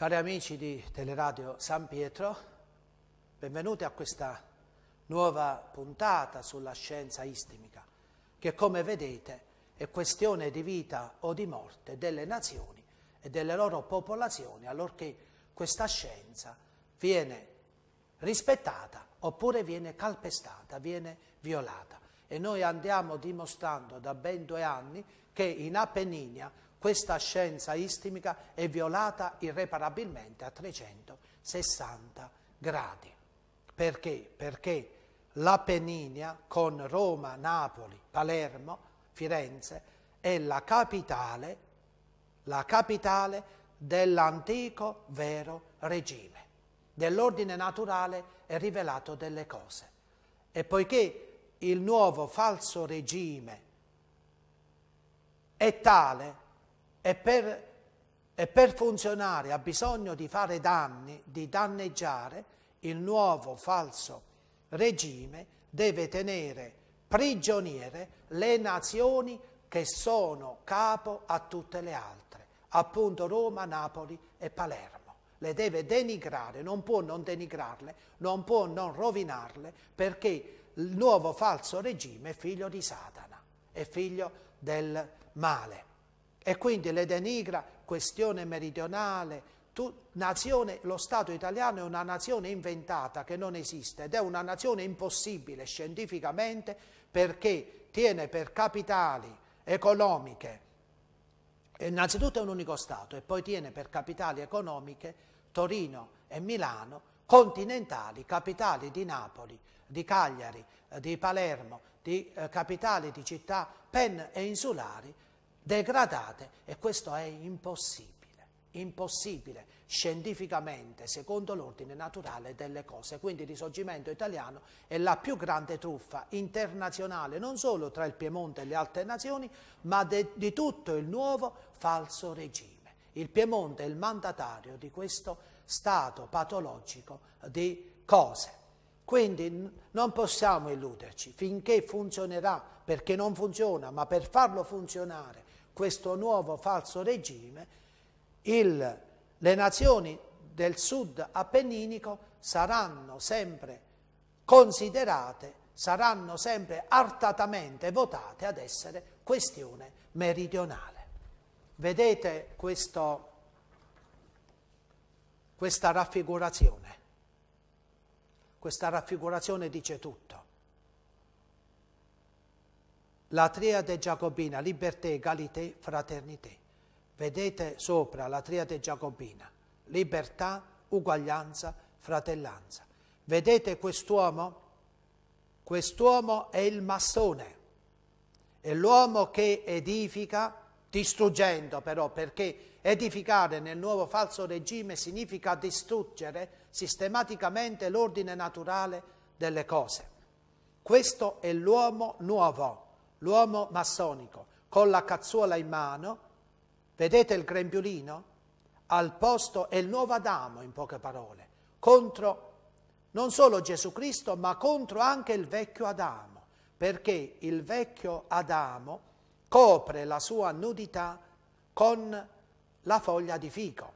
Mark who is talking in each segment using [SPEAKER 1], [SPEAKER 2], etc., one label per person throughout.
[SPEAKER 1] Cari amici di Teleradio San Pietro, benvenuti a questa nuova puntata sulla scienza istimica, che come vedete è questione di vita o di morte delle nazioni e delle loro popolazioni, allorché questa scienza viene rispettata oppure viene calpestata, viene violata. E noi andiamo dimostrando da ben due anni che in Appenninia questa scienza istimica è violata irreparabilmente a 360 gradi. Perché? Perché l'Apeninia con Roma, Napoli, Palermo, Firenze è la capitale, la capitale dell'antico vero regime, dell'ordine naturale e rivelato delle cose. E poiché il nuovo falso regime è tale e per, e per funzionare ha bisogno di fare danni, di danneggiare, il nuovo falso regime deve tenere prigioniere le nazioni che sono capo a tutte le altre, appunto Roma, Napoli e Palermo. Le deve denigrare, non può non denigrarle, non può non rovinarle, perché il nuovo falso regime è figlio di Satana, è figlio del male e quindi le denigra questione meridionale. Tu, nazione, lo Stato italiano è una nazione inventata che non esiste ed è una nazione impossibile scientificamente perché tiene per capitali economiche, innanzitutto è un unico Stato e poi tiene per capitali economiche Torino e Milano, continentali, capitali di Napoli, di Cagliari, di Palermo, di eh, capitali di città pen e insulari degradate e questo è impossibile, impossibile scientificamente secondo l'ordine naturale delle cose. Quindi il risorgimento italiano è la più grande truffa internazionale non solo tra il Piemonte e le altre nazioni ma de, di tutto il nuovo falso regime. Il Piemonte è il mandatario di questo stato patologico di cose. Quindi non possiamo illuderci, finché funzionerà, perché non funziona, ma per farlo funzionare questo nuovo falso regime, il, le nazioni del sud appenninico saranno sempre considerate, saranno sempre artatamente votate ad essere questione meridionale. Vedete questo, questa raffigurazione? Questa raffigurazione dice tutto la triade giacobina, libertà, egalità, fraternità. Vedete sopra la triade giacobina, libertà, uguaglianza, fratellanza. Vedete quest'uomo? Quest'uomo è il massone, è l'uomo che edifica distruggendo però, perché edificare nel nuovo falso regime significa distruggere sistematicamente l'ordine naturale delle cose. Questo è l'uomo nuovo l'uomo massonico con la cazzuola in mano, vedete il grembiulino? Al posto è il nuovo Adamo, in poche parole, contro non solo Gesù Cristo, ma contro anche il vecchio Adamo, perché il vecchio Adamo copre la sua nudità con la foglia di fico,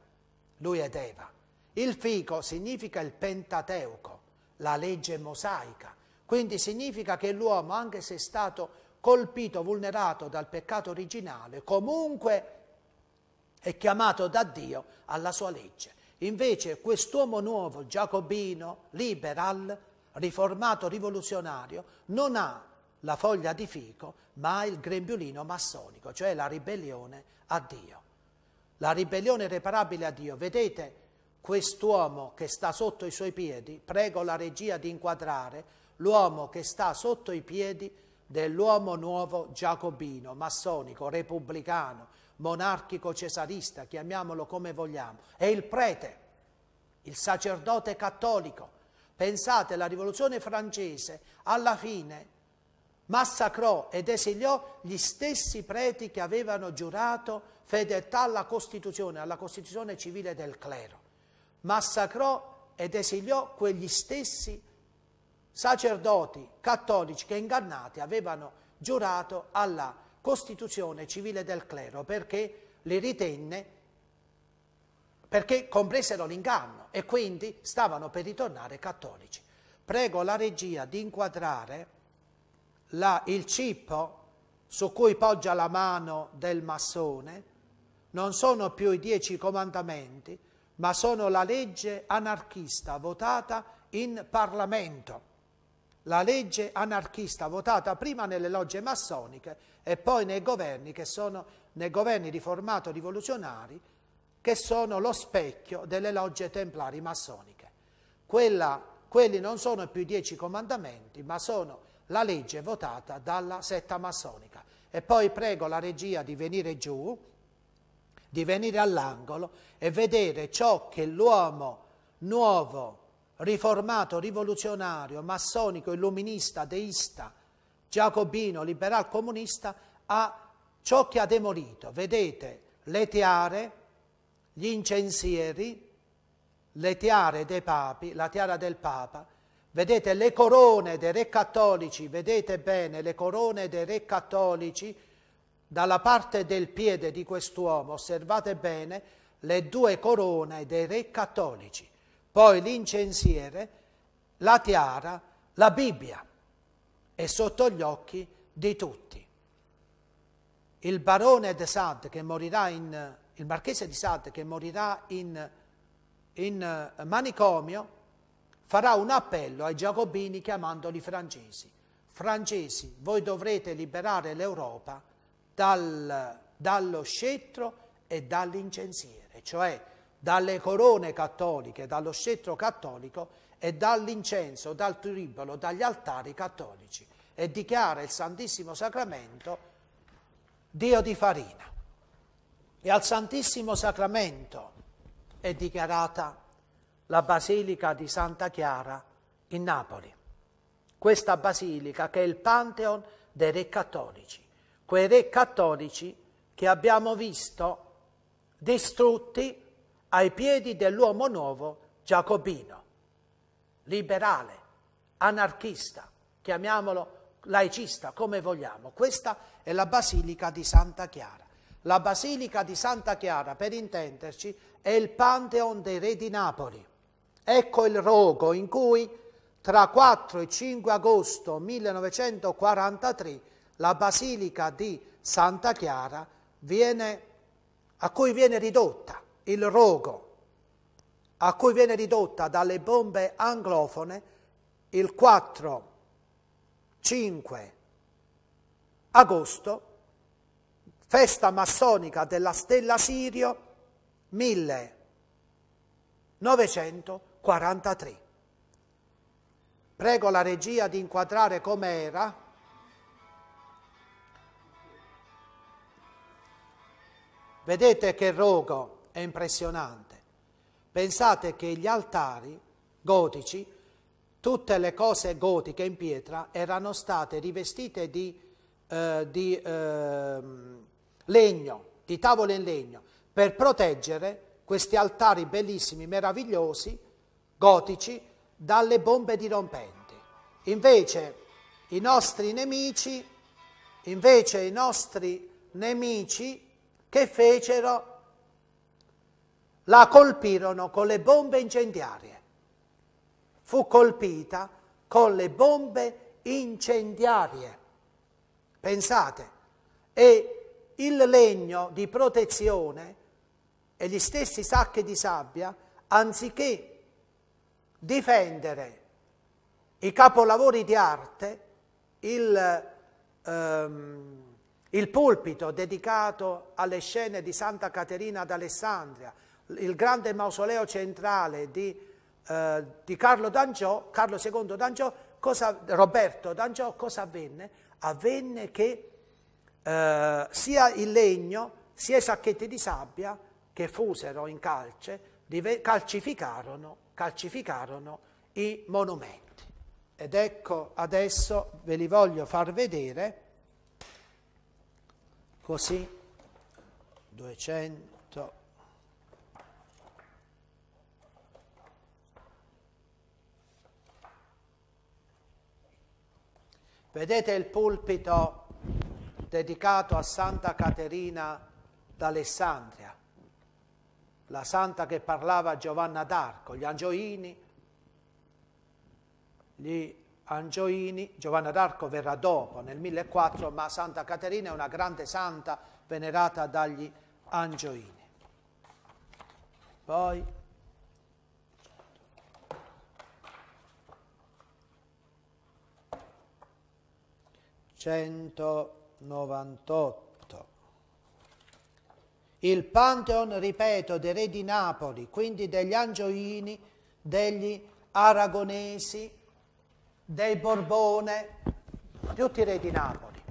[SPEAKER 1] lui ed Eva. Il fico significa il Pentateuco, la legge mosaica, quindi significa che l'uomo, anche se è stato colpito, vulnerato dal peccato originale, comunque è chiamato da Dio alla sua legge. Invece quest'uomo nuovo, giacobino, liberal, riformato, rivoluzionario, non ha la foglia di fico, ma il grembiulino massonico, cioè la ribellione a Dio. La ribellione reparabile a Dio. Vedete quest'uomo che sta sotto i suoi piedi, prego la regia di inquadrare, l'uomo che sta sotto i piedi dell'uomo nuovo giacobino, massonico, repubblicano, monarchico cesarista, chiamiamolo come vogliamo, è il prete, il sacerdote cattolico. Pensate, la rivoluzione francese alla fine massacrò ed esiliò gli stessi preti che avevano giurato fedeltà alla Costituzione, alla Costituzione civile del clero. Massacrò ed esiliò quegli stessi preti sacerdoti cattolici che ingannati avevano giurato alla Costituzione civile del clero perché li ritenne, perché compresero l'inganno e quindi stavano per ritornare cattolici. Prego la regia di inquadrare la, il cippo su cui poggia la mano del massone, non sono più i dieci comandamenti, ma sono la legge anarchista votata in Parlamento la legge anarchista votata prima nelle logge massoniche e poi nei governi, che sono, nei governi di rivoluzionari che sono lo specchio delle logge templari massoniche. Quella, quelli non sono più i dieci comandamenti, ma sono la legge votata dalla setta massonica. E poi prego la regia di venire giù, di venire all'angolo e vedere ciò che l'uomo nuovo riformato, rivoluzionario, massonico, illuminista, deista, giacobino, liberal comunista, a ciò che ha demolito. Vedete le tiare, gli incensieri, le tiare dei papi, la tiara del papa, vedete le corone dei re cattolici, vedete bene le corone dei re cattolici, dalla parte del piede di quest'uomo, osservate bene, le due corone dei re cattolici poi l'incensiere, la tiara, la Bibbia è sotto gli occhi di tutti. Il barone de Sade che morirà in, il marchese di Sade che morirà in, in eh, manicomio farà un appello ai giacobini chiamandoli francesi. Francesi, voi dovrete liberare l'Europa dal, dallo scettro e dall'incensiere, cioè dalle corone cattoliche, dallo scettro cattolico e dall'incenso, dal turibolo, dagli altari cattolici e dichiara il Santissimo Sacramento Dio di farina. E al Santissimo Sacramento è dichiarata la Basilica di Santa Chiara in Napoli. Questa basilica che è il Pantheon dei re cattolici, quei re cattolici che abbiamo visto distrutti ai piedi dell'uomo nuovo giacobino, liberale, anarchista, chiamiamolo laicista, come vogliamo. Questa è la Basilica di Santa Chiara. La Basilica di Santa Chiara, per intenderci, è il Pantheon dei re di Napoli. Ecco il rogo in cui tra 4 e 5 agosto 1943 la Basilica di Santa Chiara viene, a cui viene ridotta il rogo a cui viene ridotta dalle bombe anglofone il 4, 5 agosto, festa massonica della stella Sirio 1943. Prego la regia di inquadrare come era. Vedete che rogo è impressionante. Pensate che gli altari gotici, tutte le cose gotiche in pietra, erano state rivestite di, eh, di eh, legno, di tavole in legno, per proteggere questi altari bellissimi, meravigliosi, gotici, dalle bombe dirompenti. Invece i nostri nemici, invece i nostri nemici che fecero la colpirono con le bombe incendiarie. Fu colpita con le bombe incendiarie. Pensate, e il legno di protezione e gli stessi sacchi di sabbia, anziché difendere i capolavori di arte, il, ehm, il pulpito dedicato alle scene di Santa Caterina d'Alessandria, il grande mausoleo centrale di, eh, di Carlo D'Angiò, Carlo II D'Angiò, cosa, Roberto D'Angiò, cosa avvenne? Avvenne che eh, sia il legno, sia i sacchetti di sabbia che fusero in calce, calcificarono, calcificarono i monumenti. Ed ecco adesso ve li voglio far vedere, così 200. Vedete il pulpito dedicato a Santa Caterina d'Alessandria, la santa che parlava Giovanna d'Arco, gli angioini, gli angioini, Giovanna d'Arco verrà dopo nel 1004, ma Santa Caterina è una grande santa venerata dagli angioini. Poi 198. Il Pantheon, ripeto, dei re di Napoli, quindi degli Angioini, degli Aragonesi, dei Borbone, tutti i re di Napoli.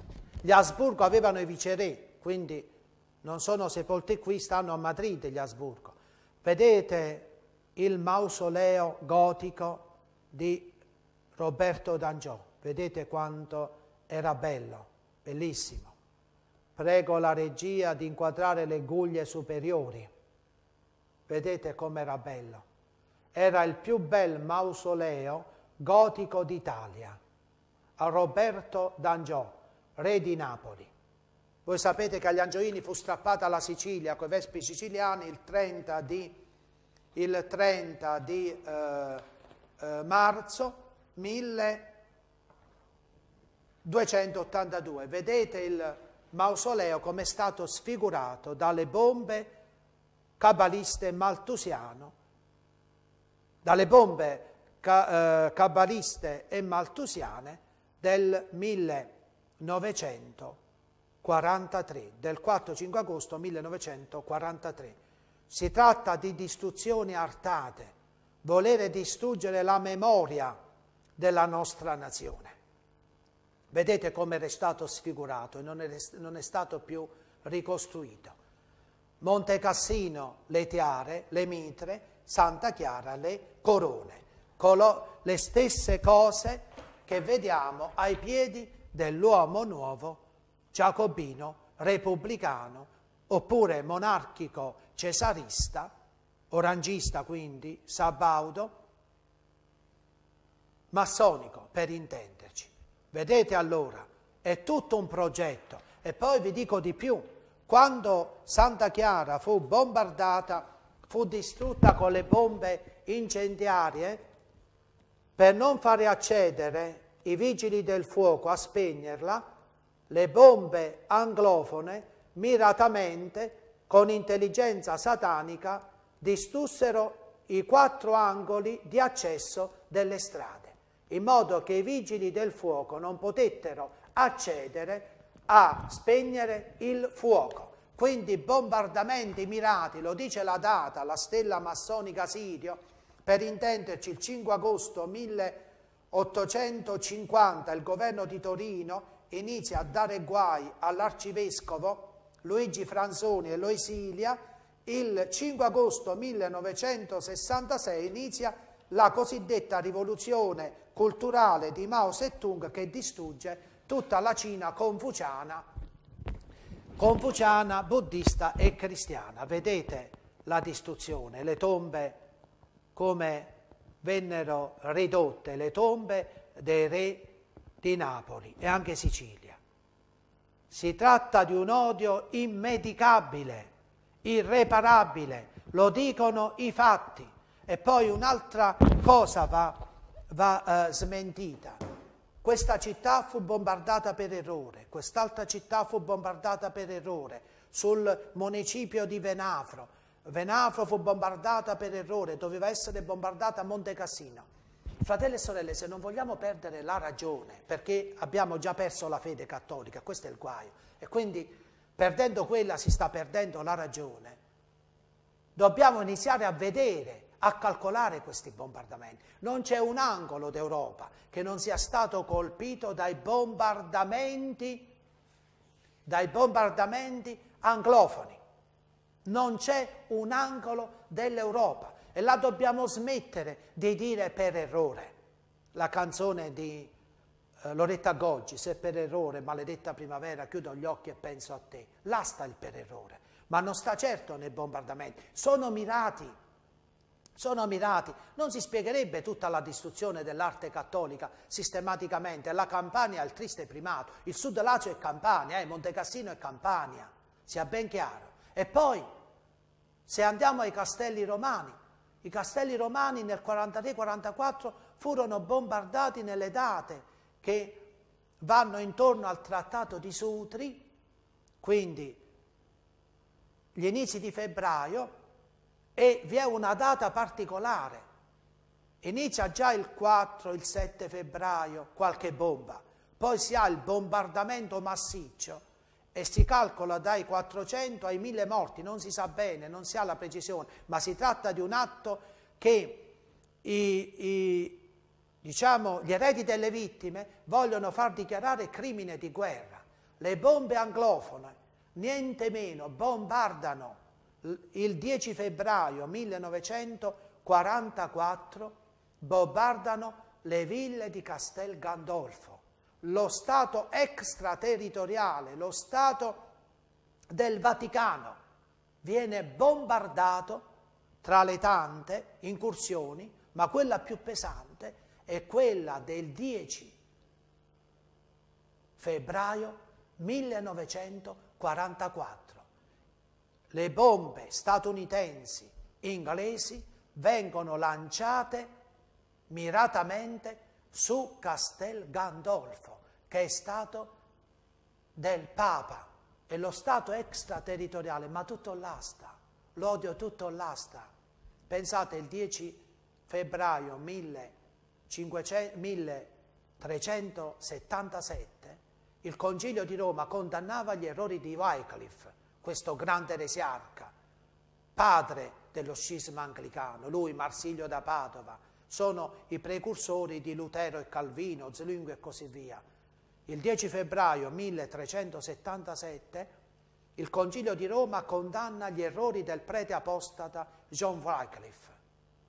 [SPEAKER 1] Gli Asburgo avevano i viceré, quindi non sono sepolti qui, stanno a Madrid gli Asburgo. Vedete il mausoleo gotico di Roberto d'Angiò. vedete quanto era bello, bellissimo. Prego la regia di inquadrare le guglie superiori. Vedete com'era bello. Era il più bel mausoleo gotico d'Italia a Roberto d'Angiò, re di Napoli. Voi sapete che agli Angioini fu strappata la Sicilia con i Vespi siciliani il 30 di, il 30 di eh, eh, marzo 1000 282. Vedete il mausoleo come è stato sfigurato dalle bombe cabaliste maltusiano, dalle bombe ca, eh, cabaliste e maltusiane del 1943, del 4-5 agosto 1943. Si tratta di distruzioni artate, volere distruggere la memoria della nostra nazione. Vedete come era stato sfigurato e non è, non è stato più ricostruito. Monte Cassino le tiare, le mitre, Santa Chiara le corone. Colo, le stesse cose che vediamo ai piedi dell'uomo nuovo, giacobino, repubblicano, oppure monarchico cesarista, orangista quindi, sabaudo, massonico per intendere. Vedete allora, è tutto un progetto. E poi vi dico di più, quando Santa Chiara fu bombardata, fu distrutta con le bombe incendiarie, per non fare accedere i vigili del fuoco a spegnerla, le bombe anglofone miratamente, con intelligenza satanica, distussero i quattro angoli di accesso delle strade in modo che i vigili del fuoco non potettero accedere a spegnere il fuoco. Quindi bombardamenti mirati, lo dice la data, la stella massonica Sirio, per intenderci il 5 agosto 1850 il governo di Torino inizia a dare guai all'arcivescovo Luigi Franzoni e Loisilia, il 5 agosto 1966 inizia la cosiddetta rivoluzione culturale di Mao Zedong che distrugge tutta la Cina confuciana, confuciana, buddista e cristiana. Vedete la distruzione, le tombe come vennero ridotte, le tombe dei re di Napoli e anche Sicilia. Si tratta di un odio immedicabile, irreparabile, lo dicono i fatti. E poi un'altra cosa va va eh, smentita. Questa città fu bombardata per errore, quest'altra città fu bombardata per errore, sul municipio di Venafro. Venafro fu bombardata per errore, doveva essere bombardata a Monte Cassino. Fratelli e sorelle, se non vogliamo perdere la ragione, perché abbiamo già perso la fede cattolica, questo è il guaio, e quindi perdendo quella si sta perdendo la ragione, dobbiamo iniziare a vedere a calcolare questi bombardamenti. Non c'è un angolo d'Europa che non sia stato colpito dai bombardamenti, dai bombardamenti anglofoni. Non c'è un angolo dell'Europa e la dobbiamo smettere di dire per errore. La canzone di eh, Loretta Goggi, se per errore, maledetta primavera, chiudo gli occhi e penso a te. Là sta il per errore, ma non sta certo nei bombardamenti. Sono mirati sono mirati. Non si spiegherebbe tutta la distruzione dell'arte cattolica sistematicamente. La Campania è il triste primato, il Sud Lazio è Campania, eh, Montecassino è Campania, sia ben chiaro. E poi, se andiamo ai castelli romani, i castelli romani nel 43-44 furono bombardati nelle date che vanno intorno al trattato di Sutri, quindi gli inizi di febbraio, e vi è una data particolare. Inizia già il 4, il 7 febbraio, qualche bomba, poi si ha il bombardamento massiccio e si calcola dai 400 ai 1000 morti, non si sa bene, non si ha la precisione, ma si tratta di un atto che i, i, diciamo, gli eredi delle vittime vogliono far dichiarare crimine di guerra. Le bombe anglofone, niente meno, bombardano il 10 febbraio 1944 bombardano le ville di Castel Gandolfo, lo Stato extraterritoriale, lo Stato del Vaticano, viene bombardato tra le tante incursioni, ma quella più pesante è quella del 10 febbraio 1944 le bombe statunitensi e inglesi vengono lanciate miratamente su Castel Gandolfo, che è stato del Papa. E lo Stato extraterritoriale, ma tutto l'asta, l'odio tutto l'asta. Pensate, il 10 febbraio 1500, 1377 il Concilio di Roma condannava gli errori di Wycliffe, questo grande eresiarca, padre dello scisma anglicano, lui Marsilio da Padova, sono i precursori di Lutero e Calvino, Zwingli e così via. Il 10 febbraio 1377 il Concilio di Roma condanna gli errori del prete apostata John Wycliffe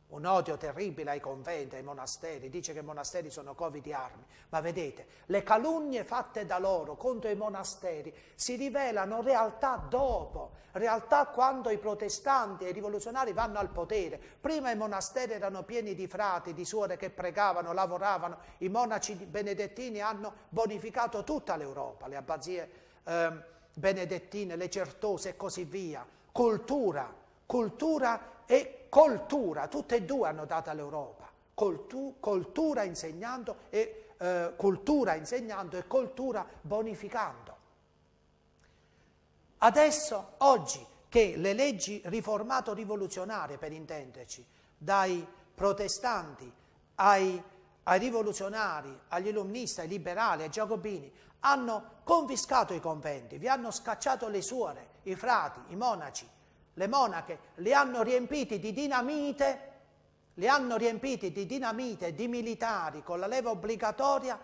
[SPEAKER 1] un odio terribile ai conventi, ai monasteri, dice che i monasteri sono covi di armi, ma vedete, le calunnie fatte da loro contro i monasteri si rivelano realtà dopo, realtà quando i protestanti e i rivoluzionari vanno al potere. Prima i monasteri erano pieni di frati, di suore che pregavano, lavoravano, i monaci benedettini hanno bonificato tutta l'Europa, le abbazie eh, benedettine, le certose e così via. Cultura, cultura e cultura, tutte e due hanno dato all'Europa, Coltu- coltura insegnando e eh, cultura insegnando e cultura bonificando. Adesso, oggi, che le leggi riformato-rivoluzionarie, per intenderci, dai protestanti ai, ai rivoluzionari, agli illuministi, ai liberali, ai giacobini, hanno confiscato i conventi, vi hanno scacciato le suore, i frati, i monaci, le monache li hanno riempiti di dinamite, li hanno riempiti di dinamite, di militari con la leva obbligatoria,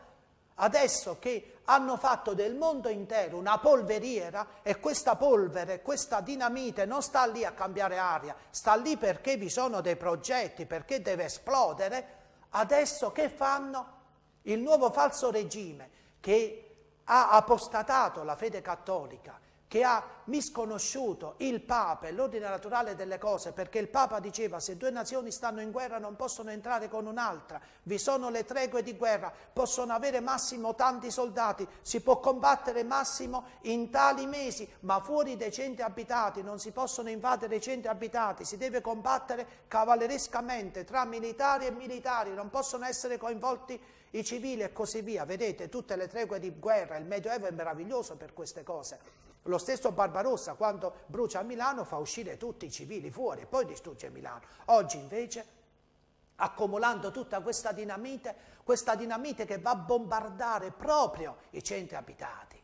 [SPEAKER 1] adesso che hanno fatto del mondo intero una polveriera e questa polvere, questa dinamite non sta lì a cambiare aria, sta lì perché vi sono dei progetti, perché deve esplodere, adesso che fanno? Il nuovo falso regime che ha apostatato la fede cattolica, che ha misconosciuto il Papa e l'ordine naturale delle cose, perché il Papa diceva se due nazioni stanno in guerra non possono entrare con un'altra, vi sono le tregue di guerra, possono avere massimo tanti soldati, si può combattere massimo in tali mesi, ma fuori dei centri abitati, non si possono invadere i centri abitati, si deve combattere cavallerescamente tra militari e militari, non possono essere coinvolti i civili e così via. Vedete, tutte le tregue di guerra, il Medioevo è meraviglioso per queste cose. Lo stesso Barbarossa quando brucia Milano fa uscire tutti i civili fuori e poi distrugge Milano. Oggi invece accumulando tutta questa dinamite, questa dinamite che va a bombardare proprio i centri abitati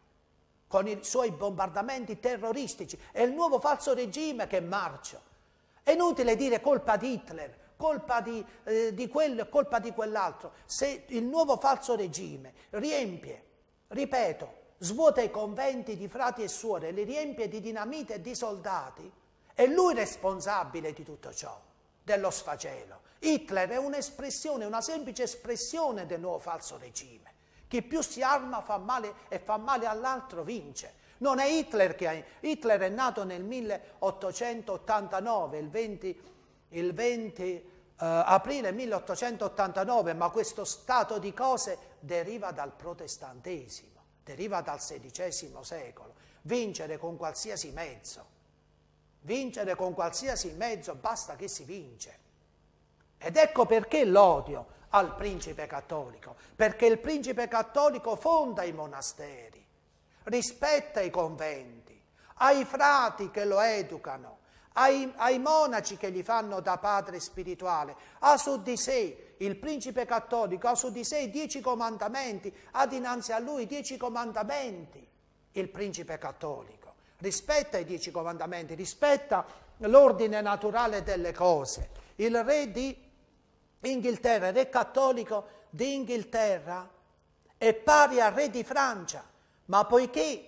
[SPEAKER 1] con i suoi bombardamenti terroristici, è il nuovo falso regime che marcia. È inutile dire colpa di Hitler, colpa di, eh, di quello e colpa di quell'altro, se il nuovo falso regime riempie, ripeto, svuota i conventi di frati e suore, li riempie di dinamite e di soldati, è lui responsabile di tutto ciò, dello sfacelo. Hitler è un'espressione, una semplice espressione del nuovo falso regime. Chi più si arma fa male e fa male all'altro vince. Non è Hitler che è, Hitler è nato nel 1889, il 20, il 20 Uh, eh, aprile 1889, ma questo stato di cose deriva dal protestantesimo deriva dal XVI secolo, vincere con qualsiasi mezzo, vincere con qualsiasi mezzo basta che si vince. Ed ecco perché l'odio al principe cattolico, perché il principe cattolico fonda i monasteri, rispetta i conventi, ha i frati che lo educano, ha i monaci che gli fanno da padre spirituale, ha su di sé il principe cattolico ha su di sé dieci comandamenti, ha dinanzi a lui dieci comandamenti, il principe cattolico. Rispetta i dieci comandamenti, rispetta l'ordine naturale delle cose. Il re di Inghilterra, il re cattolico di Inghilterra, è pari al re di Francia, ma poiché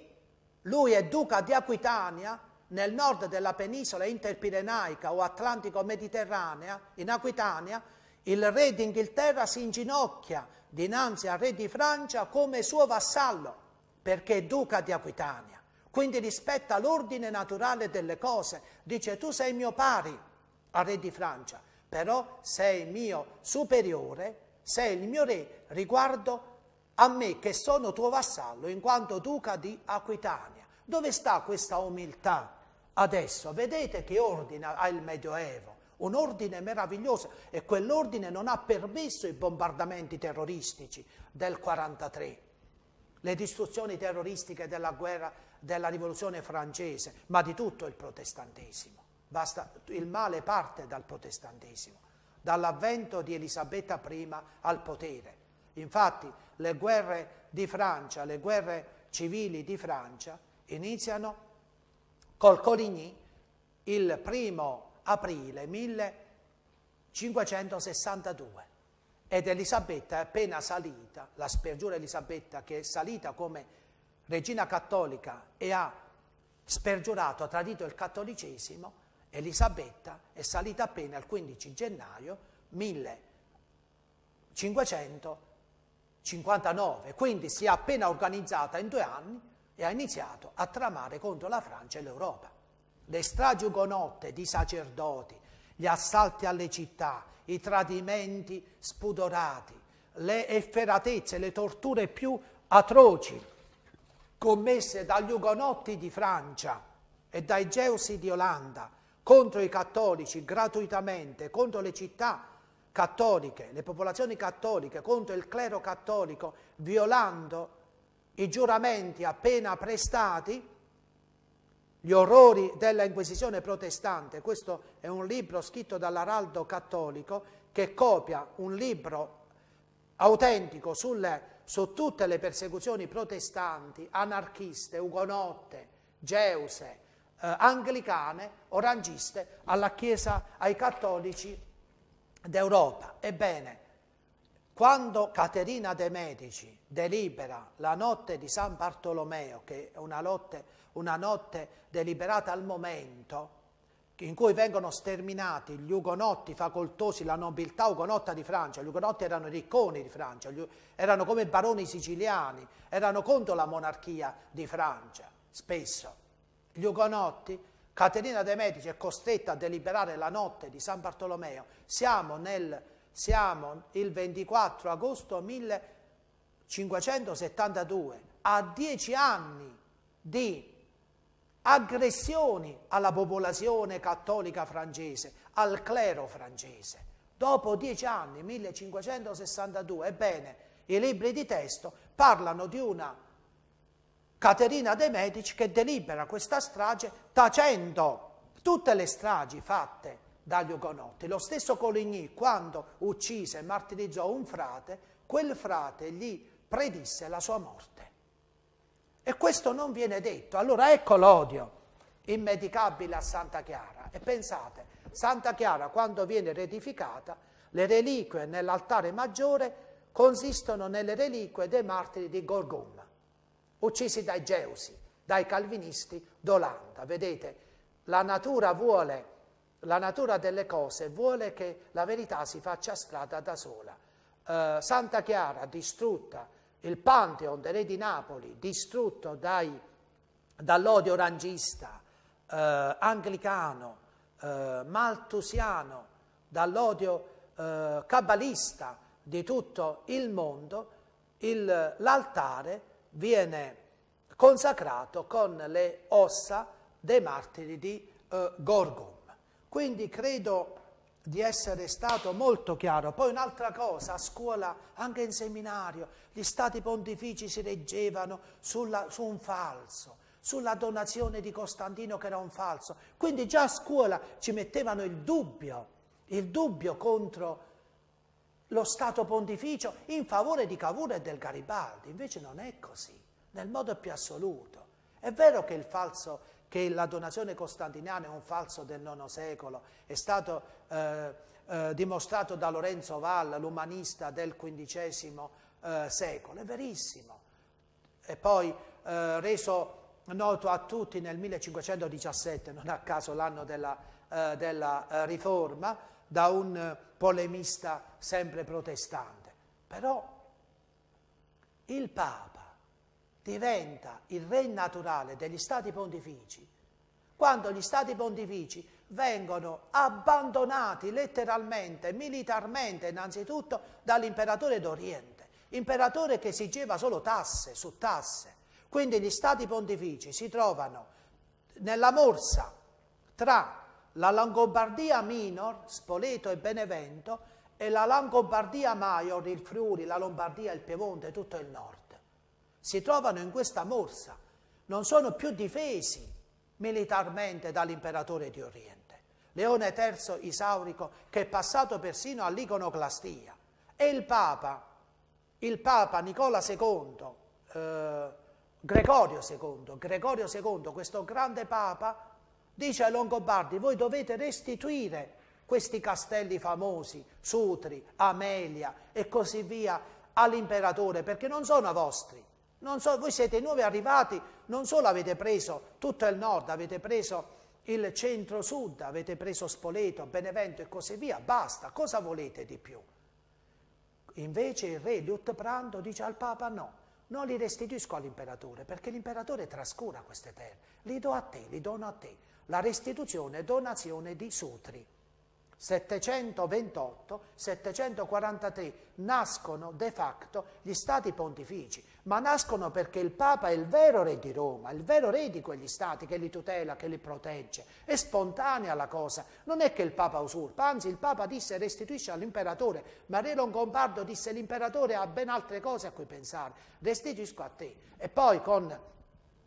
[SPEAKER 1] lui è duca di Aquitania, nel nord della penisola interpirenaica o atlantico-mediterranea, in Aquitania, il re d'Inghilterra si inginocchia dinanzi al re di Francia come suo vassallo, perché è duca di Aquitania. Quindi rispetta l'ordine naturale delle cose. Dice, tu sei mio pari al re di Francia, però sei mio superiore, sei il mio re riguardo a me che sono tuo vassallo in quanto duca di Aquitania. Dove sta questa umiltà adesso? Vedete che ordine ha il Medioevo un ordine meraviglioso e quell'ordine non ha permesso i bombardamenti terroristici del 1943, le distruzioni terroristiche della guerra, della rivoluzione francese, ma di tutto il protestantesimo. Basta, il male parte dal protestantesimo, dall'avvento di Elisabetta I al potere. Infatti le guerre di Francia, le guerre civili di Francia iniziano col Coligny, il primo aprile 1562 ed Elisabetta è appena salita, la spergiura Elisabetta che è salita come regina cattolica e ha spergiurato, ha tradito il cattolicesimo, Elisabetta è salita appena il 15 gennaio 1559, quindi si è appena organizzata in due anni e ha iniziato a tramare contro la Francia e l'Europa le stragi ugonotte di sacerdoti, gli assalti alle città, i tradimenti spudorati, le efferatezze, le torture più atroci commesse dagli ugonotti di Francia e dai geusi di Olanda contro i cattolici gratuitamente, contro le città cattoliche, le popolazioni cattoliche, contro il clero cattolico, violando i giuramenti appena prestati, gli orrori della Inquisizione protestante, questo è un libro scritto dall'Araldo Cattolico che copia un libro autentico sulle, su tutte le persecuzioni protestanti, anarchiste, ugonotte, geuse, eh, anglicane, orangiste alla Chiesa, ai cattolici d'Europa. Ebbene, quando Caterina de' Medici delibera la notte di San Bartolomeo, che è una, lotte, una notte deliberata al momento, in cui vengono sterminati gli ugonotti facoltosi, la nobiltà ugonotta di Francia, gli ugonotti erano ricconi di Francia, erano come baroni siciliani, erano contro la monarchia di Francia, spesso. Gli ugonotti, Caterina de' Medici è costretta a deliberare la notte di San Bartolomeo, siamo nel siamo il 24 agosto 1572, a dieci anni di aggressioni alla popolazione cattolica francese, al clero francese. Dopo dieci anni, 1562, ebbene, i libri di testo parlano di una Caterina de' Medici che delibera questa strage tacendo tutte le stragi fatte dagli ugonotti. Lo stesso Coligny, quando uccise e martirizzò un frate, quel frate gli predisse la sua morte. E questo non viene detto. Allora ecco l'odio immedicabile a Santa Chiara. E pensate, Santa Chiara quando viene redificata, le reliquie nell'altare maggiore consistono nelle reliquie dei martiri di Gorgum, uccisi dai Geusi, dai calvinisti d'Olanda. Vedete, la natura vuole la natura delle cose vuole che la verità si faccia strada da sola. Eh, Santa Chiara distrutta, il Pantheon dei re di Napoli distrutto dai, dall'odio orangista, eh, anglicano, eh, maltusiano, dall'odio cabalista eh, di tutto il mondo, il, l'altare viene consacrato con le ossa dei martiri di eh, Gorgon. Quindi credo di essere stato molto chiaro. Poi un'altra cosa, a scuola, anche in seminario, gli stati pontifici si reggevano sulla, su un falso, sulla donazione di Costantino che era un falso. Quindi già a scuola ci mettevano il dubbio, il dubbio contro lo Stato pontificio in favore di Cavour e del Garibaldi. Invece non è così, nel modo più assoluto. È vero che il falso che la donazione costantiniana è un falso del IX secolo, è stato eh, eh, dimostrato da Lorenzo Valla, l'umanista del XV eh, secolo, è verissimo. E poi eh, reso noto a tutti nel 1517, non a caso l'anno della, eh, della eh, riforma, da un polemista sempre protestante. Però il Papa diventa il re naturale degli stati pontifici, quando gli stati pontifici vengono abbandonati letteralmente, militarmente innanzitutto dall'imperatore d'Oriente, imperatore che esigeva solo tasse su tasse. Quindi gli stati pontifici si trovano nella morsa tra la Langobardia Minor, Spoleto e Benevento, e la Langobardia Maior, il Friuli, la Lombardia, il Piemonte, tutto il nord si trovano in questa morsa, non sono più difesi militarmente dall'imperatore di Oriente. Leone III Isaurico, che è passato persino all'iconoclastia, e il Papa, il Papa Nicola II, eh, Gregorio II, Gregorio II, questo grande Papa, dice ai Longobardi, voi dovete restituire questi castelli famosi, Sutri, Amelia e così via, all'imperatore, perché non sono vostri, non so, voi siete nuovi arrivati, non solo avete preso tutto il nord, avete preso il centro-sud, avete preso Spoleto, Benevento e così via, basta, cosa volete di più? Invece il re Liutprando dice al Papa no, non li restituisco all'imperatore, perché l'imperatore trascura queste terre, li do a te, li dono a te. La restituzione è donazione di Sutri. 728-743 nascono de facto gli stati pontifici, ma nascono perché il Papa è il vero re di Roma, il vero re di quegli stati che li tutela, che li protegge. È spontanea la cosa, non è che il Papa usurpa, anzi il Papa disse restituisce all'imperatore, ma Re Longobardo disse l'imperatore ha ben altre cose a cui pensare, restituisco a te. E poi con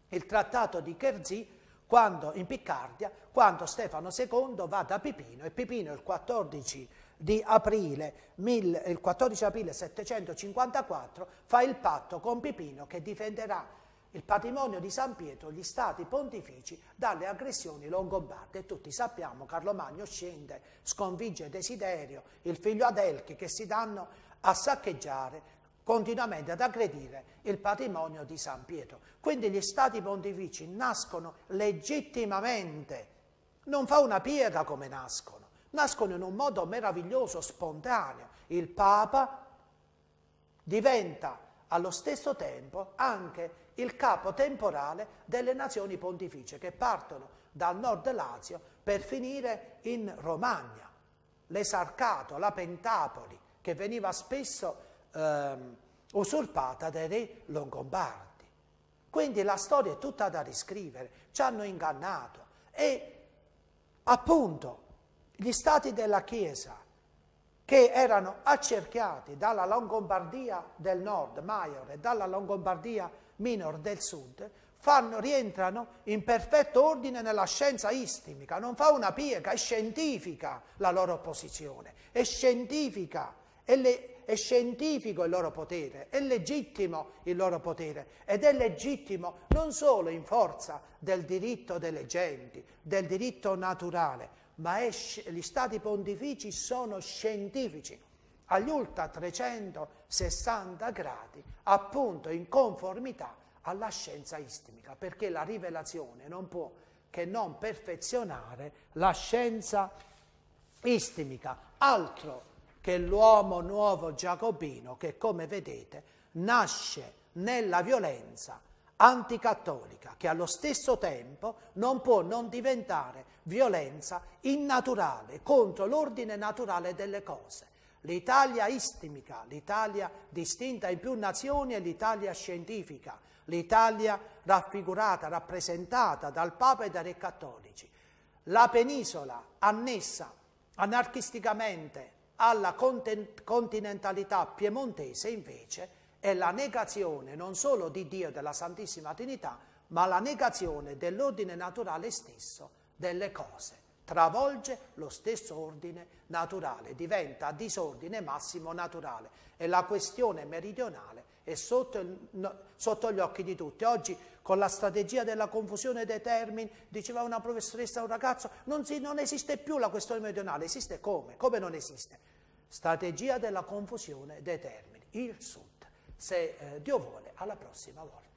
[SPEAKER 1] il trattato di Cherzy, quando, in Piccardia, quando Stefano II va da Pipino, e Pipino il 14 di aprile, mil, il 14 aprile 754, fa il patto con Pipino che difenderà il patrimonio di San Pietro, gli stati pontifici, dalle aggressioni longobarde. E tutti sappiamo, Carlo Magno scende, sconfigge Desiderio, il figlio Adelchi, che si danno a saccheggiare continuamente ad aggredire il patrimonio di San Pietro. Quindi gli stati pontifici nascono legittimamente, non fa una piega come nascono nascono in un modo meraviglioso, spontaneo. Il Papa diventa allo stesso tempo anche il capo temporale delle nazioni pontificie che partono dal nord Lazio per finire in Romagna. L'esarcato, la Pentapoli, che veniva spesso eh, usurpata dai re longobardi. Quindi la storia è tutta da riscrivere, ci hanno ingannato e appunto gli stati della Chiesa che erano accerchiati dalla Longobardia del nord, Maior, e dalla Longobardia minor del sud, fanno, rientrano in perfetto ordine nella scienza istimica, non fa una piega, è scientifica la loro posizione, è scientifica, è, le, è scientifico il loro potere, è legittimo il loro potere ed è legittimo non solo in forza del diritto delle genti, del diritto naturale, ma è, gli stati pontifici sono scientifici, agli ultra 360 gradi, appunto in conformità alla scienza istimica, perché la rivelazione non può che non perfezionare la scienza istimica, altro che l'uomo nuovo giacobino che come vedete nasce nella violenza, anticattolica che allo stesso tempo non può non diventare violenza innaturale contro l'ordine naturale delle cose. L'Italia istimica, l'Italia distinta in più nazioni è l'Italia scientifica, l'Italia raffigurata, rappresentata dal Papa e dai re cattolici. La penisola annessa anarchisticamente alla continentalità piemontese invece è la negazione non solo di Dio e della Santissima Trinità, ma la negazione dell'ordine naturale stesso delle cose. Travolge lo stesso ordine naturale, diventa disordine massimo naturale e la questione meridionale è sotto, il, no, sotto gli occhi di tutti. Oggi con la strategia della confusione dei termini, diceva una professoressa a un ragazzo, non, si, non esiste più la questione meridionale, esiste come? Come non esiste? Strategia della confusione dei termini, il sud se eh, Dio vuole, alla prossima volta.